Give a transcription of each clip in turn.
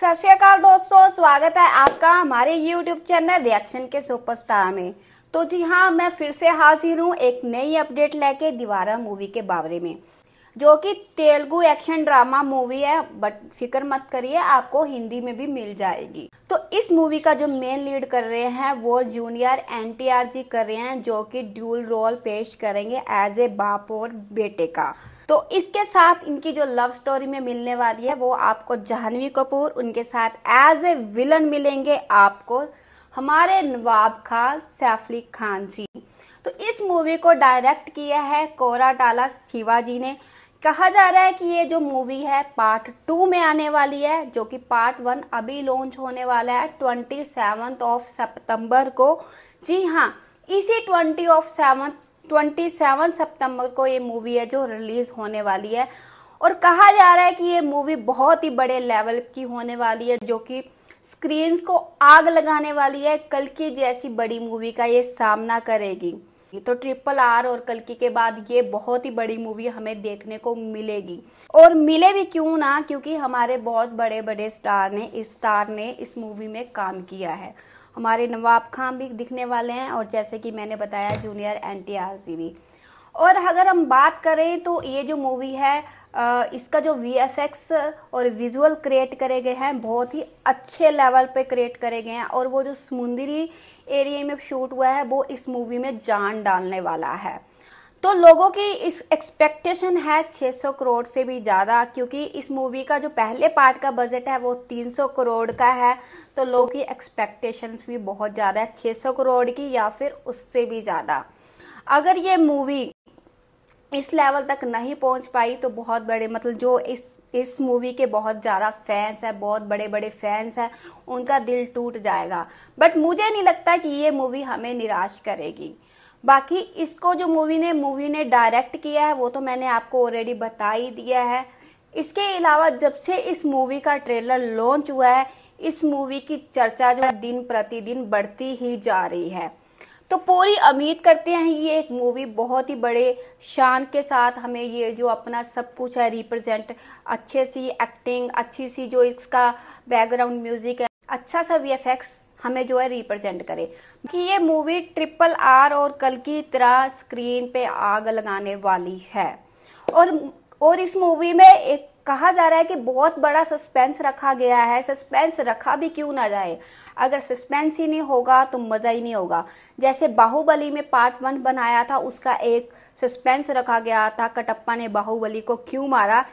सत श्रीकाल दोस्तों स्वागत है आपका हमारे YouTube चैनल रिएक्शन के सुपरस्टार में तो जी हाँ मैं फिर से हाजिर हूँ एक नई अपडेट लेके दीवारा मूवी के बारे में जो कि तेलुगु एक्शन ड्रामा मूवी है बट फिक्र मत करिए आपको हिंदी में भी मिल जाएगी तो इस मूवी का जो मेन लीड कर रहे हैं वो जूनियर एन जी कर रहे हैं जो कि ड्यूल रोल पेश करेंगे एज ए बाप और बेटे का तो इसके साथ इनकी जो लव स्टोरी में मिलने वाली है वो आपको जाह्नवी कपूर उनके साथ एज ए विलन मिलेंगे आपको हमारे नवाब खान सैफली खान जी तो इस मूवी को डायरेक्ट किया है कोरा डाला शिवाजी ने कहा जा रहा है कि ये जो मूवी है पार्ट टू में आने वाली है जो कि पार्ट वन अभी लॉन्च होने वाला है ट्वेंटी सेवंथ ऑफ सितंबर को जी हाँ इसी twenty of seven twenty seven सितंबर को ये मूवी है जो रिलीज होने वाली है और कहा जा रहा है कि ये मूवी बहुत ही बड़े लेवल की होने वाली है जो कि स्क्रीन्स को आग लगाने वाली है कल की जैसी बड़ी मूवी का ये सामना करेगी तो ट्रिपल आर और कलकी के बाद ये बहुत ही बड़ी मूवी हमें देखने को मिलेगी और मिले भी क्यों ना क्योंकि हमारे बहुत बड़े बड़े स्टार ने इस स्टार ने इस मूवी में काम किया है हमारे नवाब खान भी दिखने वाले हैं और जैसे कि मैंने बताया जूनियर एन टी आर सी भी और अगर हम बात करें तो ये जो मूवी है इसका जो वी और विजुअल क्रिएट करे गए हैं बहुत ही अच्छे लेवल पे क्रिएट करे गए हैं और वो जो समुंदरी एरिया में शूट हुआ है वो इस मूवी में जान डालने वाला है तो लोगों की इस एक्सपेक्टेशन है 600 करोड़ से भी ज़्यादा क्योंकि इस मूवी का जो पहले पार्ट का बजट है वो 300 करोड़ का है तो लोगों की एक्सपेक्टेशंस भी बहुत ज़्यादा है 600 करोड़ की या फिर उससे भी ज़्यादा अगर ये मूवी इस लेवल तक नहीं पहुंच पाई तो बहुत बड़े मतलब जो इस इस मूवी के बहुत ज़्यादा फैंस हैं बहुत बड़े बड़े फैंस हैं उनका दिल टूट जाएगा बट मुझे नहीं लगता कि ये मूवी हमें निराश करेगी बाकी इसको जो मूवी ने मूवी ने डायरेक्ट किया है वो तो मैंने आपको ऑलरेडी बता ही दिया है इसके अलावा जब से इस मूवी का ट्रेलर लॉन्च हुआ है इस मूवी की चर्चा जो है दिन प्रतिदिन बढ़ती ही जा रही है तो पूरी उम्मीद करते हैं ये एक मूवी बहुत ही बड़े शान के साथ हमें ये जो अपना सब कुछ है रिप्रेजेंट अच्छे सी एक्टिंग अच्छी सी जो इसका बैकग्राउंड म्यूजिक है अच्छा सा वी हमें जो है रिप्रेजेंट करे कि ये मूवी ट्रिपल आर और कल की तरह स्क्रीन पे आग लगाने वाली है और और इस मूवी में एक कहा जा रहा है कि बहुत बड़ा सस्पेंस रखा गया है सस्पेंस रखा भी क्यों ना जाए अगर सस्पेंस ही नहीं होगा तो मज़ा ही नहीं होगा जैसे बाहुबली में पार्ट वन बनाया था उसका एक सस्पेंस रखा गया था कटप्पा ने बाहुबली को क्यों मारा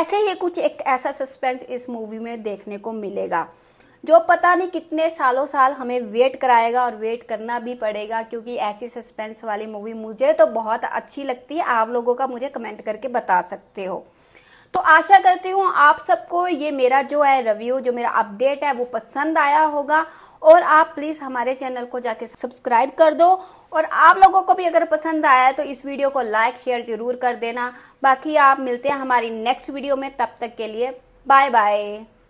ऐसे ही कुछ एक ऐसा सस्पेंस इस मूवी में देखने को मिलेगा जो पता नहीं कितने सालों साल हमें वेट कराएगा और वेट करना भी पड़ेगा क्योंकि ऐसी सस्पेंस वाली मूवी मुझे तो बहुत अच्छी लगती है आप लोगों का मुझे कमेंट करके बता सकते हो तो आशा करती हूँ आप सबको ये मेरा जो है रिव्यू जो मेरा अपडेट है वो पसंद आया होगा और आप प्लीज हमारे चैनल को जाके सब्सक्राइब कर दो और आप लोगों को भी अगर पसंद आया है तो इस वीडियो को लाइक शेयर जरूर कर देना बाकी आप मिलते हैं हमारी नेक्स्ट वीडियो में तब तक के लिए बाय बाय